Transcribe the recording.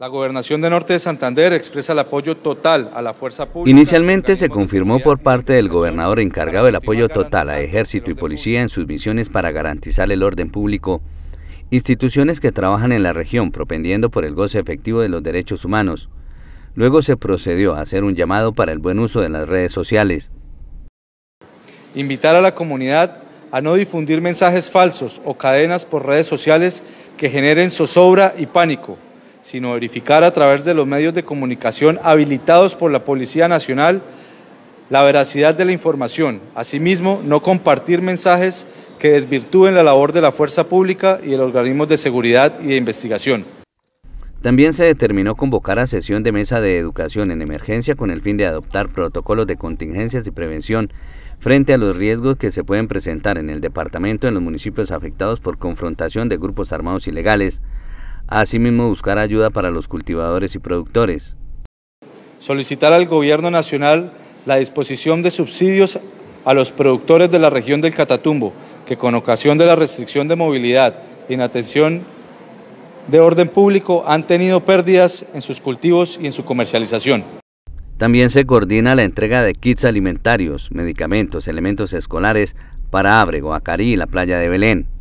La gobernación de Norte de Santander expresa el apoyo total a la fuerza pública. Inicialmente se confirmó por parte del gobernador encargado el apoyo total a ejército y policía en sus misiones para garantizar el orden público, instituciones que trabajan en la región propendiendo por el goce efectivo de los derechos humanos. Luego se procedió a hacer un llamado para el buen uso de las redes sociales. Invitar a la comunidad a no difundir mensajes falsos o cadenas por redes sociales que generen zozobra y pánico sino verificar a través de los medios de comunicación habilitados por la Policía Nacional la veracidad de la información. Asimismo, no compartir mensajes que desvirtúen la labor de la fuerza pública y el organismo de seguridad y de investigación. También se determinó convocar a sesión de mesa de educación en emergencia con el fin de adoptar protocolos de contingencias y prevención frente a los riesgos que se pueden presentar en el departamento en los municipios afectados por confrontación de grupos armados ilegales, Asimismo, buscar ayuda para los cultivadores y productores. Solicitar al Gobierno Nacional la disposición de subsidios a los productores de la región del Catatumbo, que con ocasión de la restricción de movilidad y en atención de orden público han tenido pérdidas en sus cultivos y en su comercialización. También se coordina la entrega de kits alimentarios, medicamentos, elementos escolares para Ábrego, Acari y la playa de Belén.